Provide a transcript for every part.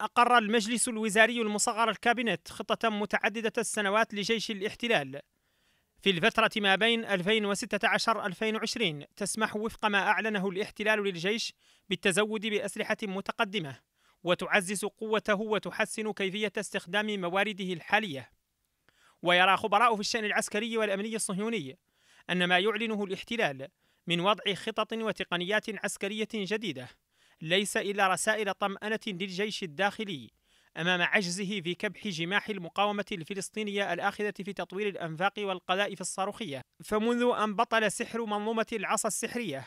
أقر المجلس الوزاري المصغر الكابينت خطة متعددة السنوات لجيش الاحتلال في الفترة ما بين 2016-2020 تسمح وفق ما أعلنه الاحتلال للجيش بالتزود بأسلحة متقدمة وتعزز قوته وتحسن كيفية استخدام موارده الحالية ويرى خبراء في الشأن العسكري والأمني الصهيوني أن ما يعلنه الاحتلال من وضع خطط وتقنيات عسكرية جديدة ليس إلا رسائل طمأنة للجيش الداخلي أمام عجزه في كبح جماح المقاومة الفلسطينية الآخذة في تطوير الأنفاق والقذائف الصاروخية فمنذ أن بطل سحر منظومة العصا السحرية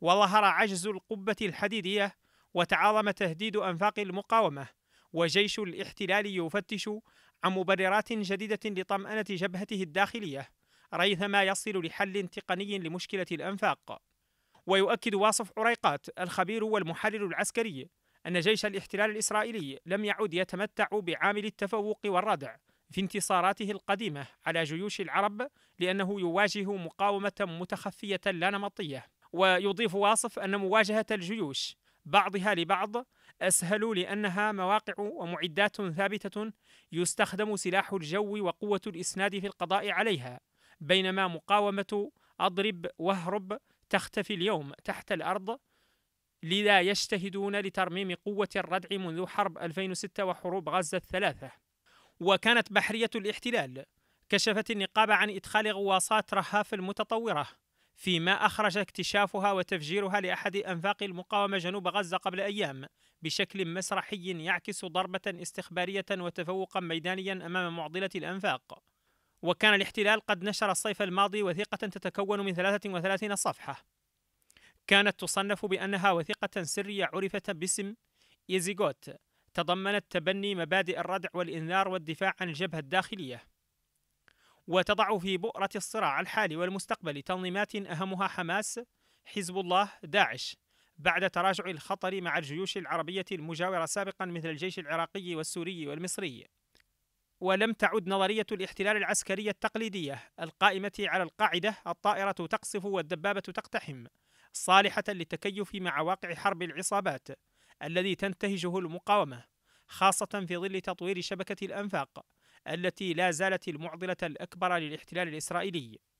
وظهر عجز القبة الحديدية وتعاظم تهديد أنفاق المقاومة وجيش الاحتلال يفتش عن مبررات جديدة لطمأنة جبهته الداخلية ريثما يصل لحل تقني لمشكلة الأنفاق ويؤكد واصف عريقات الخبير والمحلل العسكري أن جيش الاحتلال الإسرائيلي لم يعد يتمتع بعامل التفوق والردع في انتصاراته القديمة على جيوش العرب لأنه يواجه مقاومة متخفية لا نمطية ويضيف واصف أن مواجهة الجيوش بعضها لبعض أسهل لأنها مواقع ومعدات ثابتة يستخدم سلاح الجو وقوة الإسناد في القضاء عليها بينما مقاومة أضرب واهرب تختفي اليوم تحت الأرض لذا يجتهدون لترميم قوة الردع منذ حرب 2006 وحروب غزة الثلاثة وكانت بحرية الاحتلال كشفت النقابة عن إدخال غواصات رهاف المتطورة فيما أخرج اكتشافها وتفجيرها لأحد أنفاق المقاومة جنوب غزة قبل أيام بشكل مسرحي يعكس ضربة استخبارية وتفوقا ميدانيا أمام معضلة الأنفاق وكان الاحتلال قد نشر الصيف الماضي وثيقة تتكون من 33 صفحة كانت تصنف بأنها وثيقة سرية عرفت باسم إيزيغوت تضمنت تبني مبادئ الردع والإنذار والدفاع عن الجبهة الداخلية وتضع في بؤرة الصراع الحالي والمستقبل تنظيمات أهمها حماس حزب الله داعش بعد تراجع الخطر مع الجيوش العربية المجاورة سابقا مثل الجيش العراقي والسوري والمصري ولم تعد نظرية الاحتلال العسكري التقليدية القائمة على القاعدة الطائرة تقصف والدبابة تقتحم صالحة للتكيف مع واقع حرب العصابات الذي تنتهجه المقاومة خاصة في ظل تطوير شبكة الأنفاق التي لا زالت المعضلة الأكبر للاحتلال الإسرائيلي